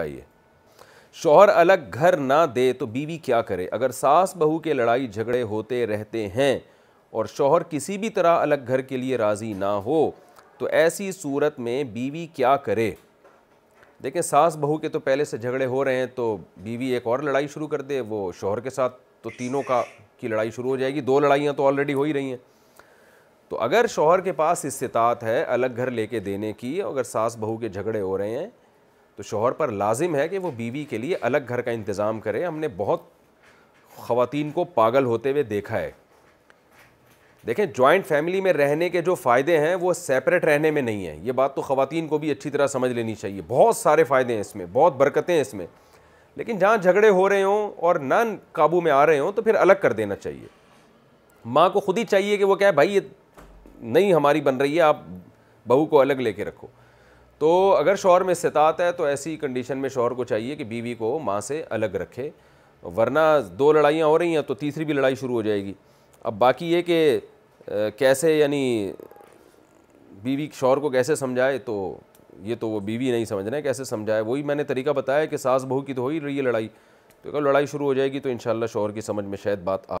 चाहिए शोहर अलग घर ना दे तो बीवी क्या करे अगर सास बहू के लड़ाई झगड़े होते रहते हैं और शोहर किसी भी तरह अलग घर के लिए राज़ी ना हो तो ऐसी सूरत में बीवी क्या करे देखें सास बहू के तो पहले से झगड़े हो रहे हैं तो बीवी एक और लड़ाई शुरू कर दे वो शोहर के साथ तो तीनों का की लड़ाई शुरू हो जाएगी दो लड़ाइयाँ तो ऑलरेडी हो ही रही हैं तो अगर शोहर के पास इस्तात है अलग घर लेके देने की अगर सास बहू के झगड़े हो रहे हैं तो शोहर पर लाजिम है कि वो बीवी के लिए अलग घर का इंतज़ाम करे हमने बहुत ख़वातीन को पागल होते हुए देखा है देखें जॉइंट फैमिली में रहने के जो फ़ायदे हैं वो सेपरेट रहने में नहीं है ये बात तो ख़वातीन को भी अच्छी तरह समझ लेनी चाहिए बहुत सारे फ़ायदे हैं इसमें बहुत बरकतें हैं इसमें लेकिन जहाँ झगड़े हो रहे हों और नान काबू में आ रहे हों तो फिर अलग कर देना चाहिए माँ को खुद ही चाहिए कि वो कहे भाई ये नहीं हमारी बन रही है आप बहू को अलग लेके रखो तो अगर शोहर में इस्तात है तो ऐसी कंडीशन में शोहर को चाहिए कि बीवी को माँ से अलग रखे वरना दो लड़ाइयाँ हो रही हैं तो तीसरी भी लड़ाई शुरू हो जाएगी अब बाकी ये कि कैसे यानी बीवी शोर को कैसे समझाए तो ये तो वो बीवी नहीं समझ रहे कैसे समझाए वही मैंने तरीका बताया कि सास बहू की तो हो ही रही है लड़ाई तो अगर लड़ाई शुरू हो जाएगी तो इन शोर की समझ में शायद बात आ